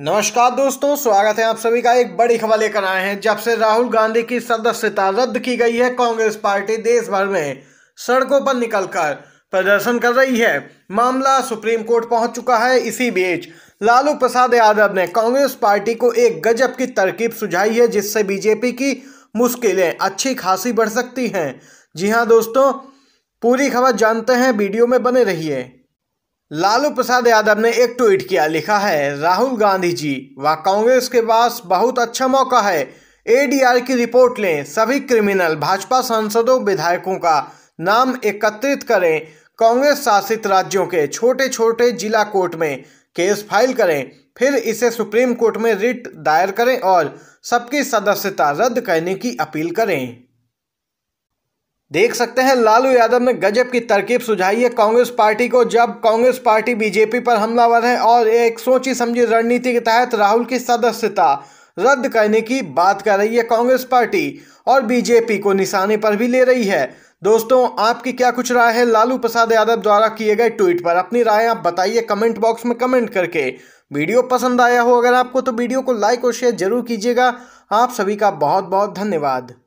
नमस्कार दोस्तों स्वागत है आप सभी का एक बड़ी खबर लेकर आए हैं जब से राहुल गांधी की सदस्यता रद्द की गई है कांग्रेस पार्टी देश भर में सड़कों पर निकलकर प्रदर्शन कर रही है मामला सुप्रीम कोर्ट पहुंच चुका है इसी बीच लालू प्रसाद यादव ने कांग्रेस पार्टी को एक गजब की तरकीब सुझाई है जिससे बीजेपी की मुश्किलें अच्छी खासी बढ़ सकती हैं जी हाँ दोस्तों पूरी खबर जानते हैं वीडियो में बने रहिए लालू प्रसाद यादव ने एक ट्वीट किया लिखा है राहुल गांधी जी व कांग्रेस के पास बहुत अच्छा मौका है एडीआर की रिपोर्ट लें सभी क्रिमिनल भाजपा सांसदों विधायकों का नाम एकत्रित करें कांग्रेस शासित राज्यों के छोटे छोटे जिला कोर्ट में केस फाइल करें फिर इसे सुप्रीम कोर्ट में रिट दायर करें और सबकी सदस्यता रद्द करने की अपील करें देख सकते हैं लालू यादव ने गजब की तरकीब सुझाई है कांग्रेस पार्टी को जब कांग्रेस पार्टी बीजेपी पर हमलावर है और एक सोची समझी रणनीति के तहत राहुल की सदस्यता रद्द करने की बात कर रही है कांग्रेस पार्टी और बीजेपी को निशाने पर भी ले रही है दोस्तों आपकी क्या कुछ राय है लालू प्रसाद यादव द्वारा किए गए ट्वीट पर अपनी राय आप बताइए कमेंट बॉक्स में कमेंट करके वीडियो पसंद आया हो अगर आपको तो वीडियो को लाइक और शेयर जरूर कीजिएगा आप सभी का बहुत बहुत धन्यवाद